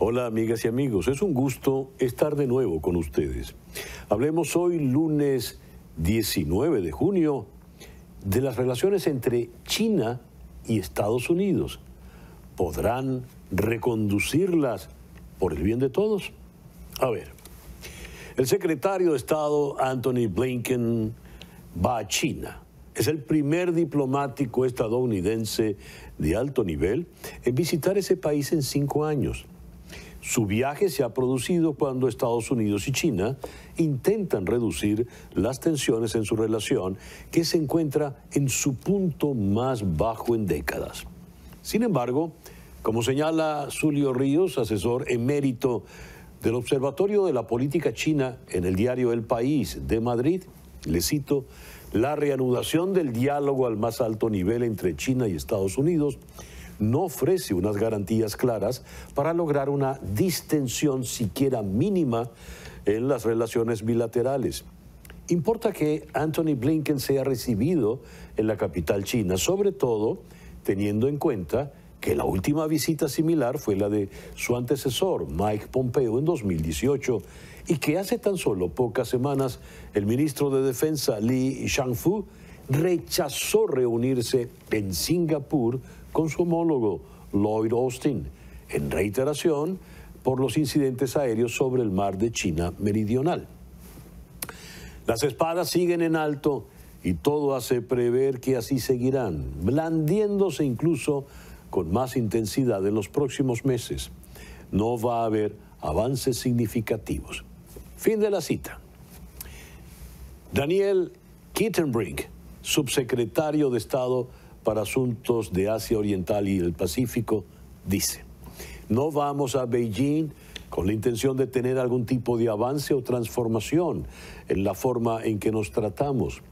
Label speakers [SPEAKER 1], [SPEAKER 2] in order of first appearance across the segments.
[SPEAKER 1] Hola amigas y amigos, es un gusto estar de nuevo con ustedes. Hablemos hoy lunes 19 de junio de las relaciones entre China y Estados Unidos. ¿Podrán reconducirlas por el bien de todos? A ver, el secretario de Estado Anthony Blinken va a China. Es el primer diplomático estadounidense de alto nivel en visitar ese país en cinco años. Su viaje se ha producido cuando Estados Unidos y China intentan reducir las tensiones en su relación que se encuentra en su punto más bajo en décadas. Sin embargo, como señala Julio Ríos, asesor emérito del Observatorio de la Política China en el diario El País de Madrid, le cito, la reanudación del diálogo al más alto nivel entre China y Estados Unidos no ofrece unas garantías claras para lograr una distensión siquiera mínima en las relaciones bilaterales. Importa que Anthony Blinken sea recibido en la capital china, sobre todo teniendo en cuenta que la última visita similar fue la de su antecesor, Mike Pompeo, en 2018, y que hace tan solo pocas semanas el ministro de Defensa, Li Shangfu, rechazó reunirse en Singapur con su homólogo Lloyd Austin, en reiteración por los incidentes aéreos sobre el mar de China Meridional. Las espadas siguen en alto y todo hace prever que así seguirán, blandiéndose incluso con más intensidad en los próximos meses. No va a haber avances significativos. Fin de la cita. Daniel Kittenbrink, subsecretario de Estado para Asuntos de Asia Oriental y el Pacífico dice, no vamos a Beijing con la intención de tener algún tipo de avance o transformación en la forma en que nos tratamos.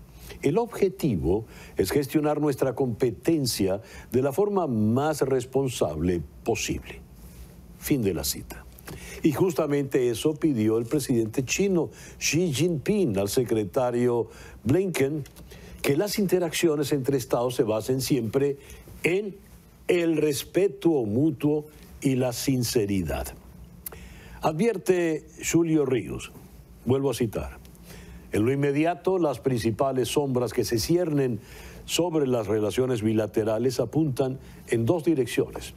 [SPEAKER 1] El objetivo es gestionar nuestra competencia de la forma más responsable posible. Fin de la cita. Y justamente eso pidió el presidente chino Xi Jinping al secretario Blinken que las interacciones entre Estados se basen siempre en el respeto mutuo y la sinceridad. Advierte Julio Ríos, vuelvo a citar, en lo inmediato las principales sombras que se ciernen sobre las relaciones bilaterales apuntan en dos direcciones.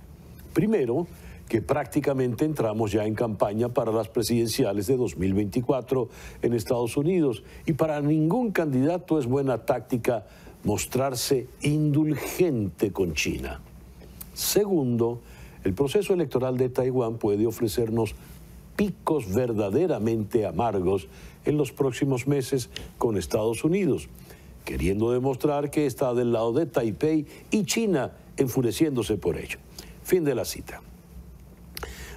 [SPEAKER 1] Primero, que prácticamente entramos ya en campaña para las presidenciales de 2024 en Estados Unidos. Y para ningún candidato es buena táctica mostrarse indulgente con China. Segundo, el proceso electoral de Taiwán puede ofrecernos picos verdaderamente amargos en los próximos meses con Estados Unidos, queriendo demostrar que está del lado de Taipei y China enfureciéndose por ello. Fin de la cita.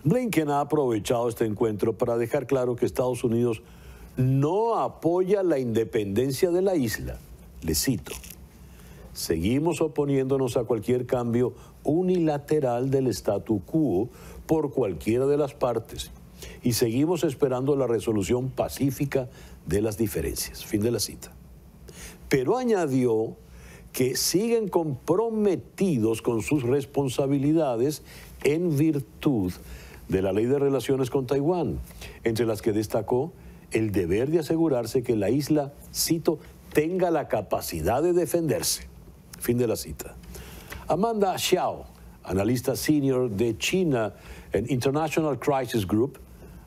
[SPEAKER 1] Blinken ha aprovechado este encuentro para dejar claro que Estados Unidos no apoya la independencia de la isla. Le cito. Seguimos oponiéndonos a cualquier cambio unilateral del statu quo por cualquiera de las partes y seguimos esperando la resolución pacífica de las diferencias. Fin de la cita. Pero añadió que siguen comprometidos con sus responsabilidades en virtud de la Ley de Relaciones con Taiwán, entre las que destacó el deber de asegurarse que la isla, cito, tenga la capacidad de defenderse. Fin de la cita. Amanda Xiao, analista senior de China en International Crisis Group,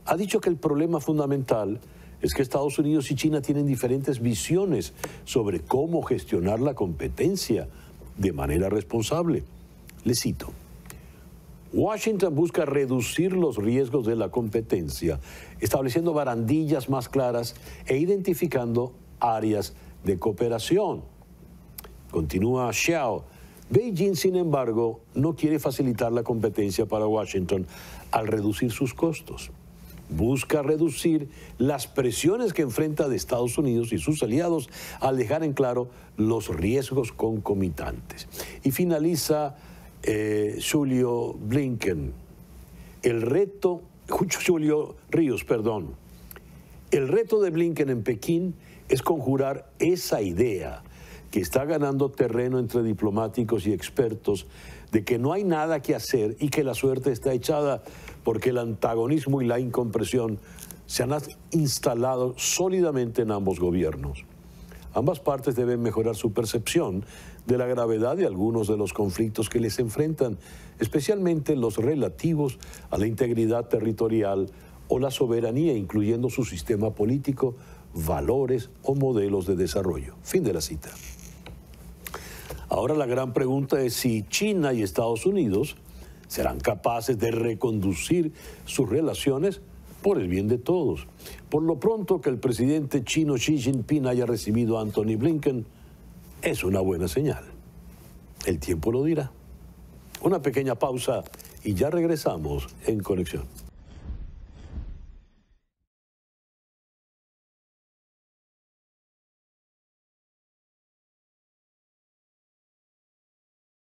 [SPEAKER 1] ha dicho que el problema fundamental es que Estados Unidos y China tienen diferentes visiones sobre cómo gestionar la competencia de manera responsable. Le cito. Washington busca reducir los riesgos de la competencia, estableciendo barandillas más claras e identificando áreas de cooperación. Continúa Xiao. Beijing, sin embargo, no quiere facilitar la competencia para Washington al reducir sus costos. Busca reducir las presiones que enfrenta de Estados Unidos y sus aliados al dejar en claro los riesgos concomitantes. Y finaliza eh, Julio Blinken, el reto, Julio Ríos, perdón, el reto de Blinken en Pekín es conjurar esa idea que está ganando terreno entre diplomáticos y expertos de que no hay nada que hacer y que la suerte está echada porque el antagonismo y la incompresión se han instalado sólidamente en ambos gobiernos. Ambas partes deben mejorar su percepción de la gravedad de algunos de los conflictos que les enfrentan, especialmente los relativos a la integridad territorial o la soberanía, incluyendo su sistema político, valores o modelos de desarrollo. Fin de la cita. Ahora la gran pregunta es si China y Estados Unidos serán capaces de reconducir sus relaciones por el bien de todos. Por lo pronto que el presidente chino Xi Jinping haya recibido a Anthony Blinken es una buena señal. El tiempo lo dirá. Una pequeña pausa y ya regresamos en conexión.